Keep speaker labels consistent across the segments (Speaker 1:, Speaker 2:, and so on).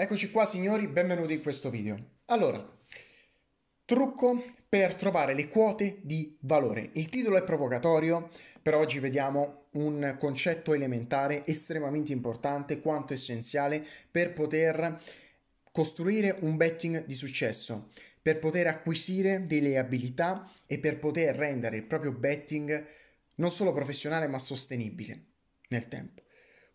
Speaker 1: Eccoci qua signori, benvenuti in questo video. Allora, trucco per trovare le quote di valore. Il titolo è provocatorio, però oggi vediamo un concetto elementare estremamente importante quanto essenziale per poter costruire un betting di successo, per poter acquisire delle abilità e per poter rendere il proprio betting non solo professionale ma sostenibile nel tempo.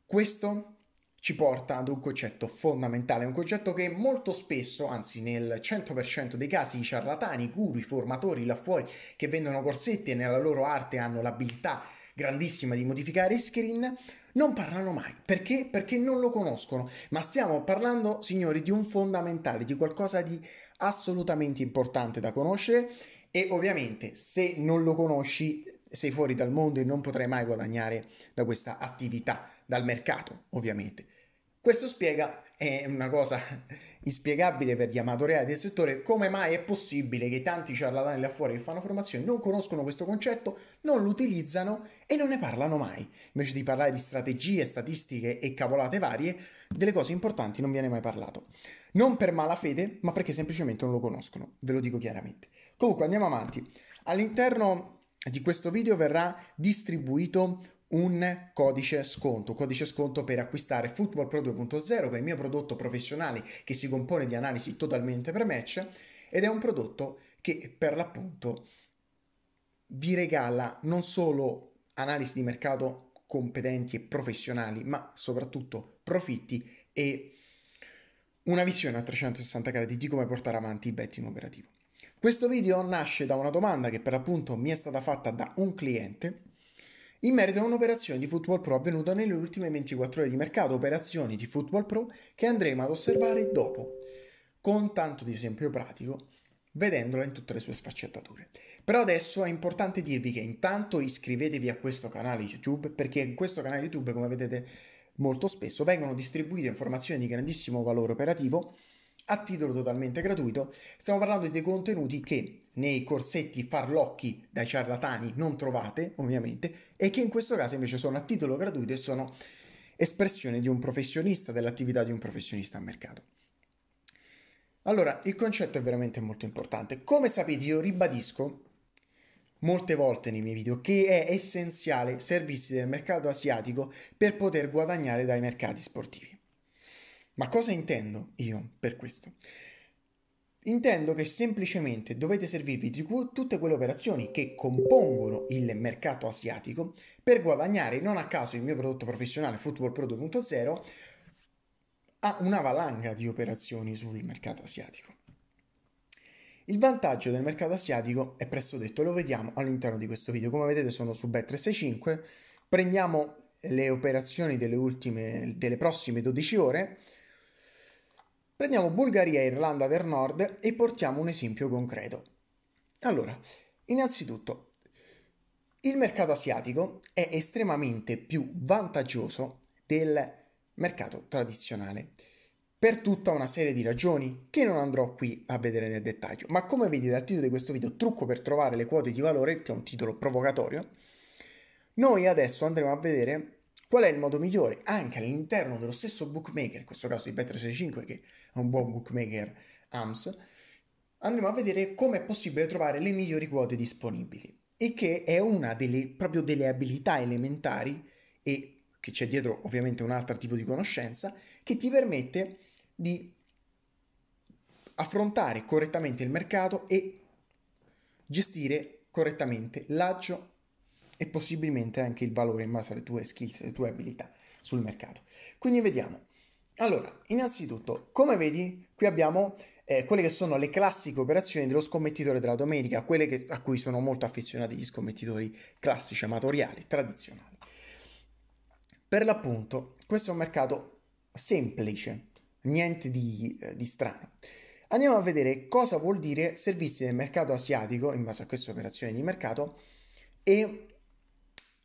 Speaker 1: Questo ci porta ad un concetto fondamentale, un concetto che molto spesso, anzi nel 100% dei casi, i ciarlatani, i guru, i formatori là fuori che vendono corsetti e nella loro arte hanno l'abilità grandissima di modificare i screen, non parlano mai. Perché? Perché non lo conoscono. Ma stiamo parlando, signori, di un fondamentale, di qualcosa di assolutamente importante da conoscere e ovviamente se non lo conosci sei fuori dal mondo e non potrai mai guadagnare da questa attività dal mercato, ovviamente. Questo spiega, è una cosa inspiegabile per gli amatori del settore, come mai è possibile che tanti ciarlatani là fuori che fanno formazione non conoscono questo concetto, non lo utilizzano e non ne parlano mai. Invece di parlare di strategie, statistiche e cavolate varie, delle cose importanti non viene mai parlato. Non per malafede, ma perché semplicemente non lo conoscono, ve lo dico chiaramente. Comunque andiamo avanti. All'interno di questo video verrà distribuito un codice sconto, codice sconto per acquistare Football Pro 2.0, che è il mio prodotto professionale che si compone di analisi totalmente pre match ed è un prodotto che per l'appunto vi regala non solo analisi di mercato competenti e professionali, ma soprattutto profitti e una visione a 360 gradi di come portare avanti il betting operativo. Questo video nasce da una domanda che per l'appunto mi è stata fatta da un cliente in merito a un'operazione di Football Pro avvenuta nelle ultime 24 ore di mercato, operazioni di Football Pro che andremo ad osservare dopo, con tanto di esempio pratico, vedendola in tutte le sue sfaccettature. Però adesso è importante dirvi che intanto iscrivetevi a questo canale YouTube, perché in questo canale YouTube, come vedete, molto spesso vengono distribuite informazioni di grandissimo valore operativo a titolo totalmente gratuito stiamo parlando di contenuti che nei corsetti farlocchi dai ciarlatani non trovate, ovviamente, e che in questo caso invece sono a titolo gratuito e sono espressione di un professionista, dell'attività di un professionista a mercato. Allora, il concetto è veramente molto importante. Come sapete, io ribadisco molte volte nei miei video che è essenziale servirsi del mercato asiatico per poter guadagnare dai mercati sportivi. Ma cosa intendo io per questo? Intendo che semplicemente dovete servirvi di tutte quelle operazioni che compongono il mercato asiatico per guadagnare, non a caso il mio prodotto professionale Football Pro 2.0 ha una valanga di operazioni sul mercato asiatico. Il vantaggio del mercato asiatico è presto detto, lo vediamo all'interno di questo video. Come vedete sono su Bet365, prendiamo le operazioni delle, ultime, delle prossime 12 ore, Prendiamo Bulgaria e Irlanda del Nord e portiamo un esempio concreto. Allora, innanzitutto, il mercato asiatico è estremamente più vantaggioso del mercato tradizionale per tutta una serie di ragioni che non andrò qui a vedere nel dettaglio, ma come vedi dal titolo di questo video, trucco per trovare le quote di valore, che è un titolo provocatorio, noi adesso andremo a vedere Qual è il modo migliore anche all'interno dello stesso bookmaker, in questo caso di Bet365 che è un buon bookmaker AMS, andremo a vedere come è possibile trovare le migliori quote disponibili e che è una delle, proprio delle abilità elementari e che c'è dietro ovviamente un altro tipo di conoscenza che ti permette di affrontare correttamente il mercato e gestire correttamente l'aggio e possibilmente anche il valore in base alle tue skills, alle tue abilità sul mercato. Quindi vediamo. Allora, innanzitutto, come vedi, qui abbiamo eh, quelle che sono le classiche operazioni dello scommettitore della domenica, quelle che, a cui sono molto affezionati gli scommettitori classici, amatoriali, tradizionali. Per l'appunto, questo è un mercato semplice, niente di, eh, di strano. Andiamo a vedere cosa vuol dire servizi del mercato asiatico, in base a queste operazioni di mercato, e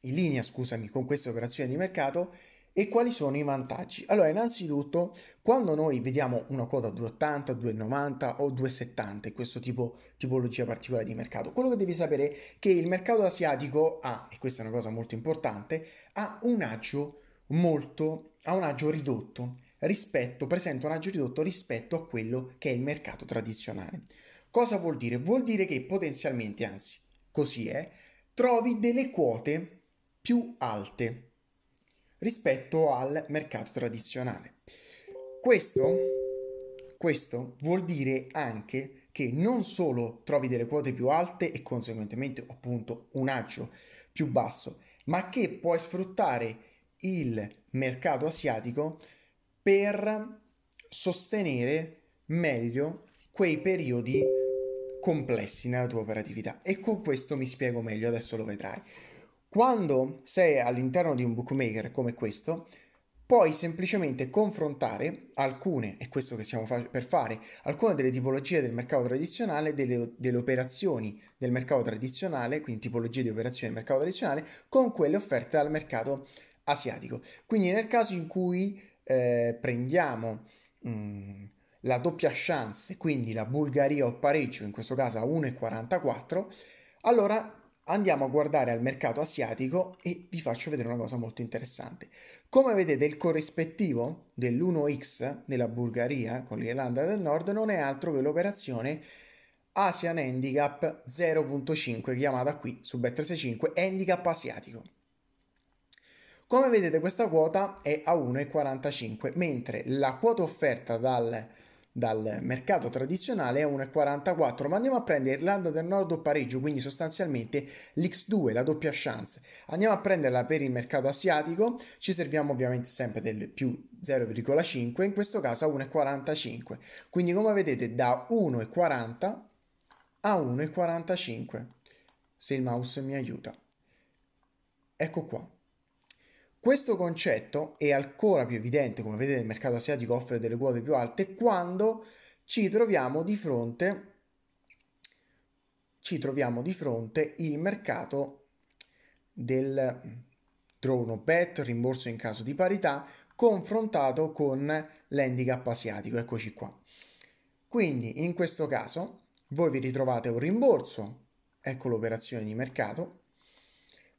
Speaker 1: in linea scusami, con queste operazioni di mercato e quali sono i vantaggi? Allora, innanzitutto, quando noi vediamo una quota 2,80, 2,90 o 2,70, in questo tipo tipologia particolare di mercato, quello che devi sapere è che il mercato asiatico ha, e questa è una cosa molto importante, ha un agio molto, ha un agio ridotto rispetto, presenta un agio ridotto rispetto a quello che è il mercato tradizionale. Cosa vuol dire? Vuol dire che potenzialmente, anzi, così è, trovi delle quote più alte rispetto al mercato tradizionale. Questo, questo vuol dire anche che non solo trovi delle quote più alte e conseguentemente appunto un agio più basso, ma che puoi sfruttare il mercato asiatico per sostenere meglio quei periodi complessi nella tua operatività. E con questo mi spiego meglio, adesso lo vedrai. Quando sei all'interno di un bookmaker come questo, puoi semplicemente confrontare alcune, è questo che stiamo fa- per fare, alcune delle tipologie del mercato tradizionale, delle, delle, operazioni del mercato tradizionale, quindi tipologie di operazioni del mercato tradizionale, con quelle offerte dal mercato asiatico. Quindi nel caso in cui eh, prendiamo mh, mm, la doppia chance, quindi la Bulgaria o pareggio, in questo caso a 1,44, allora andiamo a guardare al mercato asiatico e vi faccio vedere una cosa molto interessante. Come vedete il corrispettivo dell'1x della Bulgaria con l'Irlanda del Nord non è altro che l'operazione Asian Handicap 0.5 chiamata qui su Bet365 Handicap asiatico. Come vedete questa quota è a 1,45 mentre la quota offerta dal dal mercato tradizionale è 1,44, ma andiamo a prendere Irlanda del Nord o pareggio, quindi sostanzialmente l'X2, la doppia chance. Andiamo a prenderla per il mercato asiatico, ci serviamo ovviamente sempre del più 0,5, in questo caso a 1,45. Quindi come vedete da 1,40 a 1,45, se il mouse mi aiuta. Ecco qua. Questo concetto è ancora più evidente, come vedete il mercato asiatico offre delle quote più alte, quando ci troviamo di fronte, ci troviamo di fronte il mercato del drone bet, rimborso in caso di parità, confrontato con l'handicap asiatico. Eccoci qua. Quindi in questo caso voi vi ritrovate un rimborso, ecco l'operazione di mercato,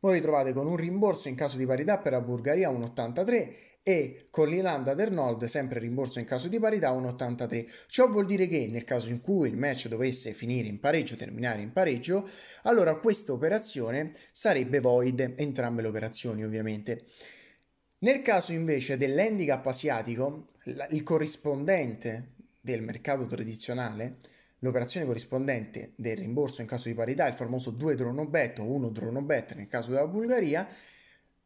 Speaker 1: voi vi trovate con un rimborso in caso di parità per la Bulgaria 1,83 e con l'Irlanda del Nord sempre rimborso in caso di parità 1,83. Ciò vuol dire che nel caso in cui il match dovesse finire in pareggio, terminare in pareggio, allora questa operazione sarebbe void, entrambe le operazioni ovviamente. Nel caso invece dell'handicap asiatico, il corrispondente del mercato tradizionale, L'operazione corrispondente del rimborso in caso di parità, il famoso 2 drone bet o 1 drone bet nel caso della Bulgaria,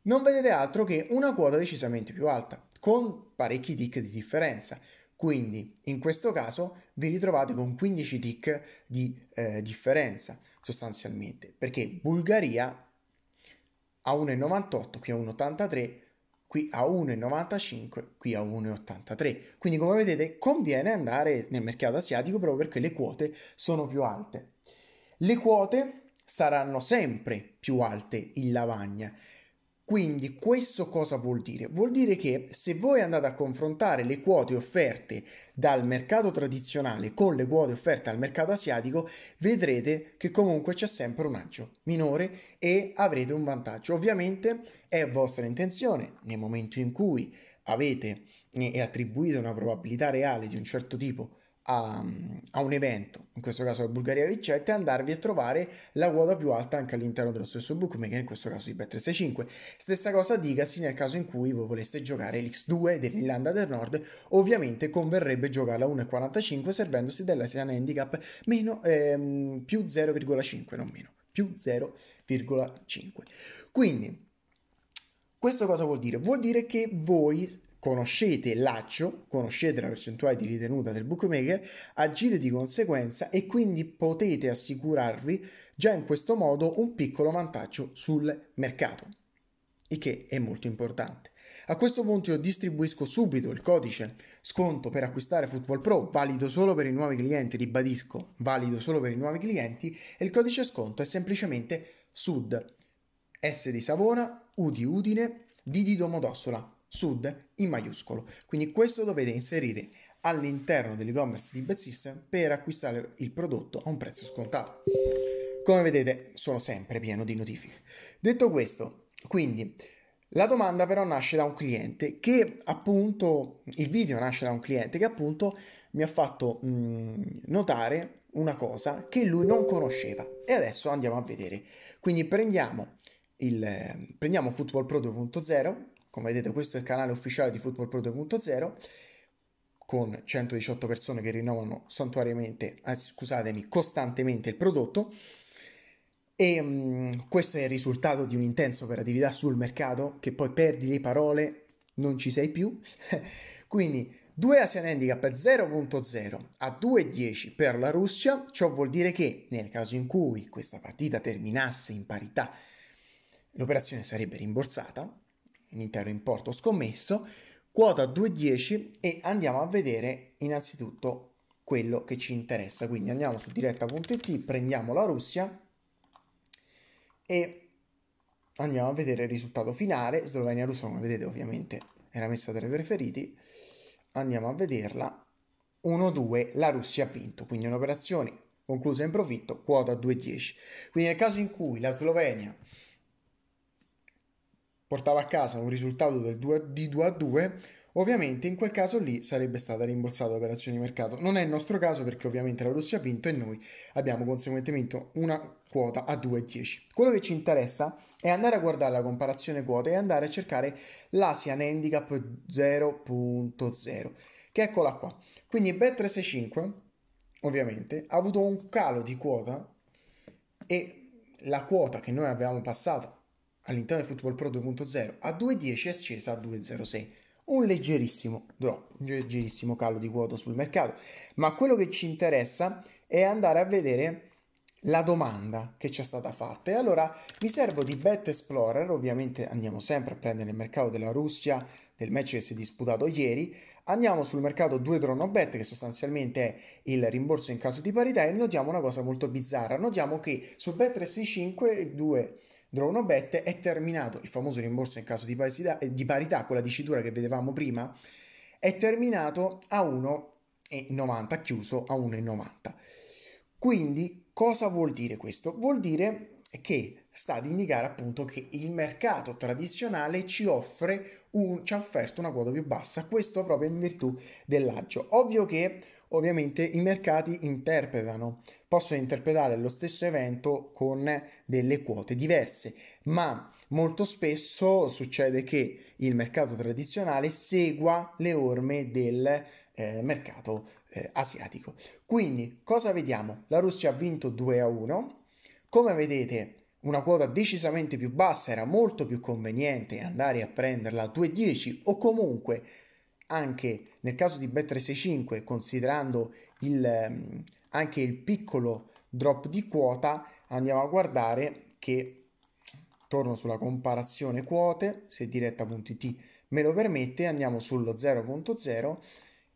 Speaker 1: non vedete altro che una quota decisamente più alta, con parecchi tick di differenza. Quindi in questo caso vi ritrovate con 15 tick di eh, differenza sostanzialmente, perché Bulgaria a 1,98, qui a 1,83, qui a 1,95, qui a 1,83. Quindi come vedete conviene andare nel mercato asiatico proprio perché le quote sono più alte. Le quote saranno sempre più alte in lavagna quindi questo cosa vuol dire? Vuol dire che se voi andate a confrontare le quote offerte dal mercato tradizionale con le quote offerte al mercato asiatico, vedrete che comunque c'è sempre un agio minore e avrete un vantaggio. Ovviamente è vostra intenzione nel momento in cui avete eh, e attribuite una probabilità reale di un certo tipo a, a, un evento, in questo caso la Bulgaria Ricetta, e andarvi a trovare la quota più alta anche all'interno dello stesso bookmaker, in questo caso di Bet365. Stessa cosa dicasi nel caso in cui voi voleste giocare l'X2 dell'Irlanda del Nord, ovviamente converrebbe giocarla a 1,45 servendosi della Sirena Handicap meno, ehm, più 0,5, non meno, più 0,5. Quindi, questo cosa vuol dire? Vuol dire che voi conoscete l'accio, conoscete la percentuale di ritenuta del bookmaker, agite di conseguenza e quindi potete assicurarvi già in questo modo un piccolo vantaggio sul mercato, il che è molto importante. A questo punto io distribuisco subito il codice sconto per acquistare Football Pro, valido solo per i nuovi clienti, ribadisco, valido solo per i nuovi clienti e il codice sconto è semplicemente SUD, S di Savona, U di Udine, D di Domodossola sud in maiuscolo. Quindi questo dovete inserire all'interno dell'e-commerce di BetSystem per acquistare il prodotto a un prezzo scontato. Come vedete sono sempre pieno di notifiche. Detto questo, quindi la domanda però nasce da un cliente che appunto, il video nasce da un cliente che appunto mi ha fatto mh, mm, notare una cosa che lui non conosceva e adesso andiamo a vedere. Quindi prendiamo, il, prendiamo Football Pro 2.0 come vedete questo è il canale ufficiale di Football Pro 2.0 con 118 persone che rinnovano santuariamente, eh, scusatemi, costantemente il prodotto. E mh, mm, questo è il risultato di un'intensa operatività sul mercato che poi perdi le parole, non ci sei più. Quindi 2 Asian Handicap 0.0 a 2.10 per la Russia, ciò vuol dire che nel caso in cui questa partita terminasse in parità, l'operazione sarebbe rimborsata in intero importo scommesso, quota 2,10 e andiamo a vedere innanzitutto quello che ci interessa. Quindi andiamo su diretta.it, prendiamo la Russia e andiamo a vedere il risultato finale. Slovenia-Russia, come vedete ovviamente era messa tra i preferiti. Andiamo a vederla. 1-2, la Russia ha vinto, quindi un'operazione conclusa in profitto, quota 2-10. Quindi nel caso in cui la Slovenia portava a casa un risultato di 2 a 2, ovviamente in quel caso lì sarebbe stata rimborsata l'operazione di mercato. Non è il nostro caso perché ovviamente la Russia ha vinto e noi abbiamo conseguentemente una quota a 2,10. Quello che ci interessa è andare a guardare la comparazione quota e andare a cercare l'Asian Handicap 0.0, che eccola qua. Quindi Bet365 ovviamente ha avuto un calo di quota e la quota che noi avevamo passato all'interno del Football Pro 2.0 a 2.10 è scesa a 2.06. Un leggerissimo drop, un leggerissimo calo di quota sul mercato, ma quello che ci interessa è andare a vedere la domanda che ci è stata fatta. E allora mi servo di Bet Explorer, ovviamente andiamo sempre a prendere il mercato della Russia, del match che si è disputato ieri, andiamo sul mercato 2 drone Bet, che sostanzialmente è il rimborso in caso di parità, e notiamo una cosa molto bizzarra, notiamo che su Bet 365 2 Drono Bet è terminato il famoso rimborso in caso di parità, eh, di parità quella dicitura che vedevamo prima, è terminato a 1,90, chiuso a 1,90. Quindi cosa vuol dire questo? Vuol dire che sta ad indicare appunto che il mercato tradizionale ci offre un, ci ha offerto una quota più bassa, questo proprio in virtù dell'aggio. Ovvio che ovviamente i mercati interpretano, possono interpretare lo stesso evento con delle quote diverse, ma molto spesso succede che il mercato tradizionale segua le orme del eh, mercato eh, asiatico. Quindi cosa vediamo? La Russia ha vinto 2 a 1, come vedete una quota decisamente più bassa era molto più conveniente andare a prenderla a 2,10 o comunque anche nel caso di Bet365, considerando il, ehm, anche il piccolo drop di quota, andiamo a guardare che torno sulla comparazione quote, se diretta.it me lo permette, andiamo sullo 0.0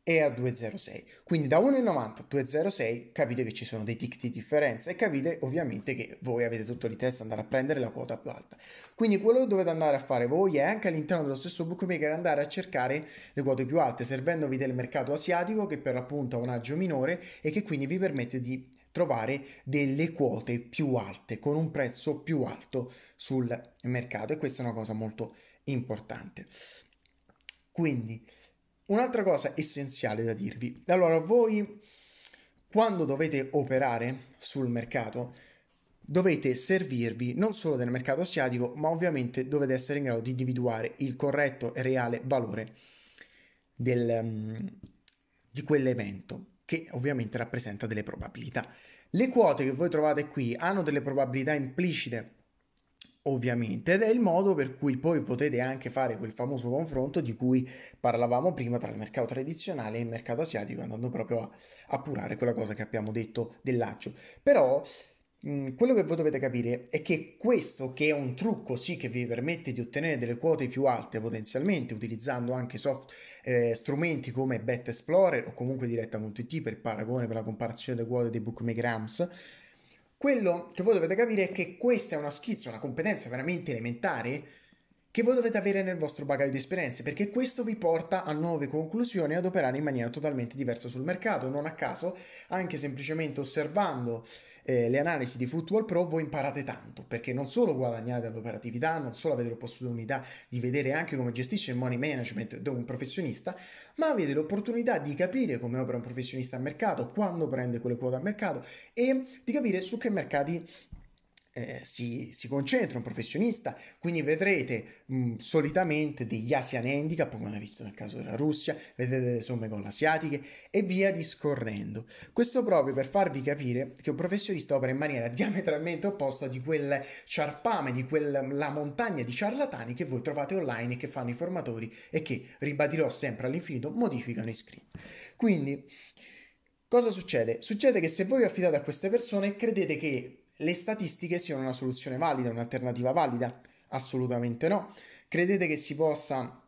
Speaker 1: e a 2,06. Quindi da 1,90 a 2,06 capite che ci sono dei tick di differenza e capite ovviamente che voi avete tutto di testa andare a prendere la quota più alta. Quindi quello che dovete andare a fare voi è anche all'interno dello stesso bookmaker andare a cercare le quote più alte, servendovi del mercato asiatico che per l'appunto ha un agio minore e che quindi vi permette di trovare delle quote più alte con un prezzo più alto sul mercato e questa è una cosa molto importante. Quindi Un'altra cosa essenziale da dirvi. Allora, voi quando dovete operare sul mercato dovete servirvi non solo del mercato asiatico, ma ovviamente dovete essere in grado di individuare il corretto e reale valore del, um, di quell'evento, che ovviamente rappresenta delle probabilità. Le quote che voi trovate qui hanno delle probabilità implicite ovviamente, ed è il modo per cui poi potete anche fare quel famoso confronto di cui parlavamo prima tra il mercato tradizionale e il mercato asiatico, andando proprio a appurare quella cosa che abbiamo detto dell'accio. Però quello che voi dovete capire è che questo, che è un trucco sì che vi permette di ottenere delle quote più alte potenzialmente, utilizzando anche soft, eh, strumenti come Bet Explorer o comunque diretta.it per il paragone, per la comparazione delle quote dei bookmaker AMS, quello che voi dovete capire è che questa è una schizza, una competenza veramente elementare che voi dovete avere nel vostro bagaglio di esperienze, perché questo vi porta a nuove conclusioni e ad operare in maniera totalmente diversa sul mercato. Non a caso, anche semplicemente osservando eh, le analisi di Football Pro voi imparate tanto, perché non solo guadagnate all'operatività, non solo avete l'opportunità di vedere anche come gestisce il money management da un professionista, ma avete l'opportunità di capire come opera un professionista a mercato, quando prende quelle quote a mercato e di capire su che mercati eh, si, si, concentra, un professionista, quindi vedrete mh, mm, solitamente degli Asian handicap, come avete visto nel caso della Russia, vedrete le somme con asiatiche e via discorrendo. Questo proprio per farvi capire che un professionista opera in maniera diametralmente opposta di quel ciarpame, di quella montagna di ciarlatani che voi trovate online e che fanno i formatori e che, ribadirò sempre all'infinito, modificano i screen. Quindi... Cosa succede? Succede che se voi vi affidate a queste persone credete che le statistiche siano una soluzione valida, un'alternativa valida? Assolutamente no. Credete che si possa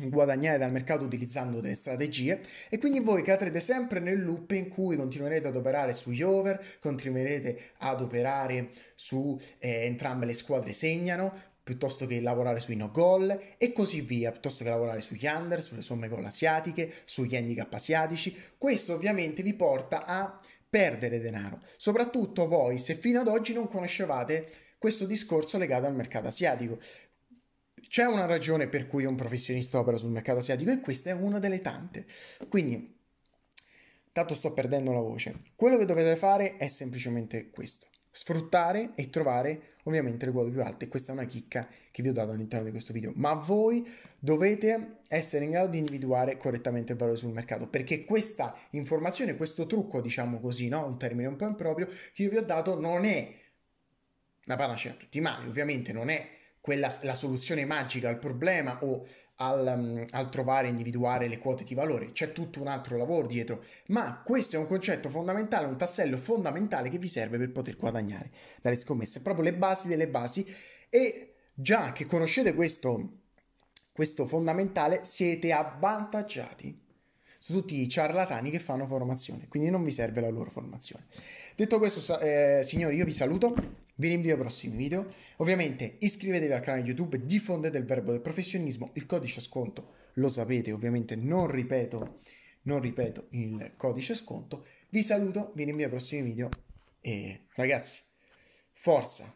Speaker 1: guadagnare dal mercato utilizzando delle strategie e quindi voi cadrete sempre nel loop in cui continuerete ad operare sugli over, continuerete ad operare su eh, entrambe le squadre segnano piuttosto che lavorare sui no goal e così via, piuttosto che lavorare sugli under, sulle somme gol asiatiche, sugli handicap asiatici. Questo ovviamente vi porta a perdere denaro, soprattutto voi se fino ad oggi non conoscevate questo discorso legato al mercato asiatico. C'è una ragione per cui un professionista opera sul mercato asiatico e questa è una delle tante. Quindi, tanto sto perdendo la voce, quello che dovete fare è semplicemente questo sfruttare e trovare ovviamente le quote più alte. Questa è una chicca che vi ho dato all'interno di questo video, ma voi dovete essere in grado di individuare correttamente il valore sul mercato, perché questa informazione, questo trucco, diciamo così, no? un termine un po' improprio, che io vi ho dato non è la panacea a tutti i mali, ovviamente non è quella la soluzione magica al problema o al, mm, al trovare e individuare le quote di valore, c'è tutto un altro lavoro dietro, ma questo è un concetto fondamentale, un tassello fondamentale che vi serve per poter guadagnare dalle scommesse, proprio le basi delle basi e già che conoscete questo, questo fondamentale siete avvantaggiati su tutti i ciarlatani che fanno formazione, quindi non vi serve la loro formazione. Detto questo, eh, signori, io vi saluto vi rinvio ai prossimi video. Ovviamente iscrivetevi al canale YouTube, diffondete il verbo del professionismo, il codice sconto lo sapete, ovviamente non ripeto, non ripeto il codice sconto. Vi saluto, vi rinvio ai prossimi video e ragazzi, forza!